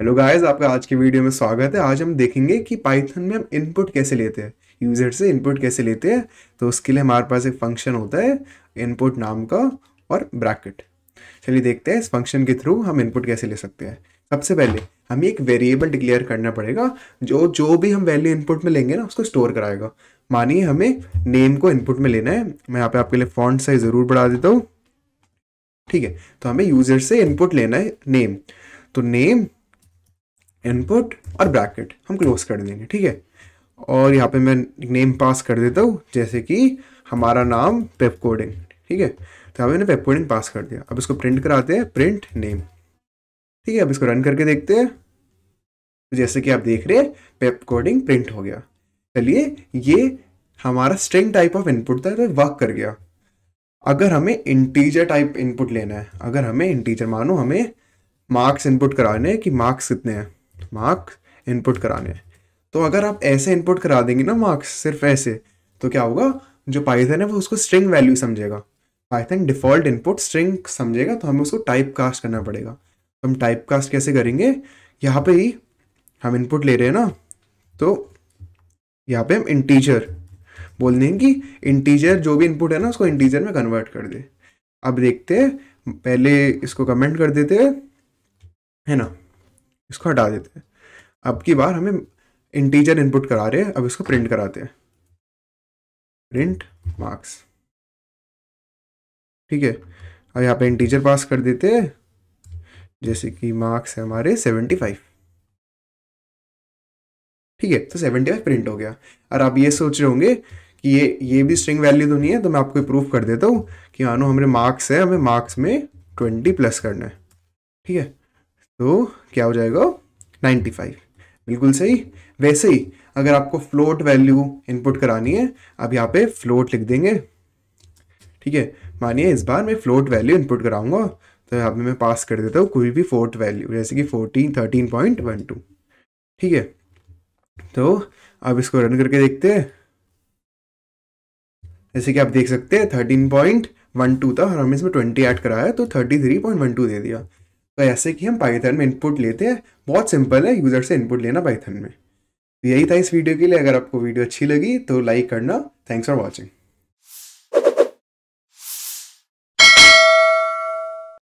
hello guys आपका आज के वीडियो में स्वागत है आज हम देखेंगे कि पाइथन में हम इनपुट कैसे लेते हैं यूज़र से इनपुट कैसे लेते हैं तो उसके लिए हमारे पास एक फंक्शन होता है इनपुट नाम का और ब्रैकेट चलिए देखते हैं इस फंक्शन के थ्रू हम इनपुट कैसे ले सकते हैं सबसे पहले हमें एक वेरिएबल डिक्लेयर करना पड़ेगा जो जो भी हम वैल्यू इनपुट में लेंगे ना उसको स्टोर कराएगा मानिए हमें नेम को इनपुट में लेना है मैं यहाँ पे आपके लिए फॉन्ट साइज ज़रूर बढ़ा देता हूँ ठीक है तो हमें यूज़र से इनपुट लेना है नेम तो नेम इनपुट और ब्रैकेट हम क्लोज कर देंगे ठीक है और यहाँ पे मैं नेम पास कर देता हूँ जैसे कि हमारा नाम पेप कोडिंग ठीक है तो यहाँ मैंने पेप कोडिंग पास कर दिया अब इसको प्रिंट कराते हैं प्रिंट नेम ठीक है अब इसको रन करके देखते हैं तो जैसे कि आप देख रहे हैं पेप कोडिंग प्रिंट हो गया चलिए ये हमारा स्ट्रिंग टाइप ऑफ इनपुट था तो वर्क कर गया अगर हमें इंटीजर टाइप इनपुट लेना है अगर हमें इंटीजर मानो हमें मार्क्स इनपुट कराने हैं कि मार्क्स कितने हैं मार्क्स इनपुट कराने हैं तो अगर आप ऐसे इनपुट करा देंगे ना मार्क्स सिर्फ ऐसे तो क्या होगा जो पाइथन है वो उसको स्ट्रिंग वैल्यू समझेगा पाइथन डिफॉल्ट इनपुट स्ट्रिंग समझेगा तो हमें उसको टाइप कास्ट करना पड़ेगा हम टाइप कास्ट कैसे करेंगे यहाँ पे ही हम इनपुट ले रहे हैं ना तो यहाँ पे हम इंटीजर बोल दें कि इंटीजर जो भी इनपुट है ना उसको इंटीजर में कन्वर्ट कर दे अब देखते हैं पहले इसको कमेंट कर देते हैं है ना इसको हटा देते हैं अब की बार हमें इंटीजर इनपुट करा रहे हैं अब इसको प्रिंट कराते हैं प्रिंट मार्क्स ठीक है अब यहाँ पे इंटीजर पास कर देते हैं जैसे कि मार्क्स है हमारे सेवेंटी फाइव ठीक है तो सेवेंटी फाइव प्रिंट हो गया और आप ये सोच रहे होंगे कि ये ये भी स्ट्रिंग वैल्यू तो नहीं है तो मैं आपको प्रूफ कर देता हूँ कि आनो हाँ, हमारे मार्क्स है हमें मार्क्स में ट्वेंटी प्लस करना है ठीक है तो क्या हो जाएगा 95 बिल्कुल सही वैसे ही अगर आपको फ्लोट वैल्यू इनपुट करानी है अब यहाँ पे फ्लोट लिख देंगे ठीक है मानिए इस बार मैं फ्लोट वैल्यू इनपुट कराऊंगा तो यहाँ पे मैं पास कर देता हूँ कोई भी फोर्ट वैल्यू जैसे कि fourteen thirteen point one two ठीक है तो अब इसको रन करके देखते हैं जैसे कि आप देख सकते हैं थर्टीन पॉइंट वन टू था और हमने इसमें ट्वेंटी ऐड कराया तो thirty three point one two दे दिया तो ऐसे कि हम पाइथन में इनपुट लेते हैं बहुत सिंपल है यूज़र से इनपुट लेना पाइथन में तो यही था इस वीडियो के लिए अगर आपको वीडियो अच्छी लगी तो लाइक करना थैंक्स फॉर वॉचिंग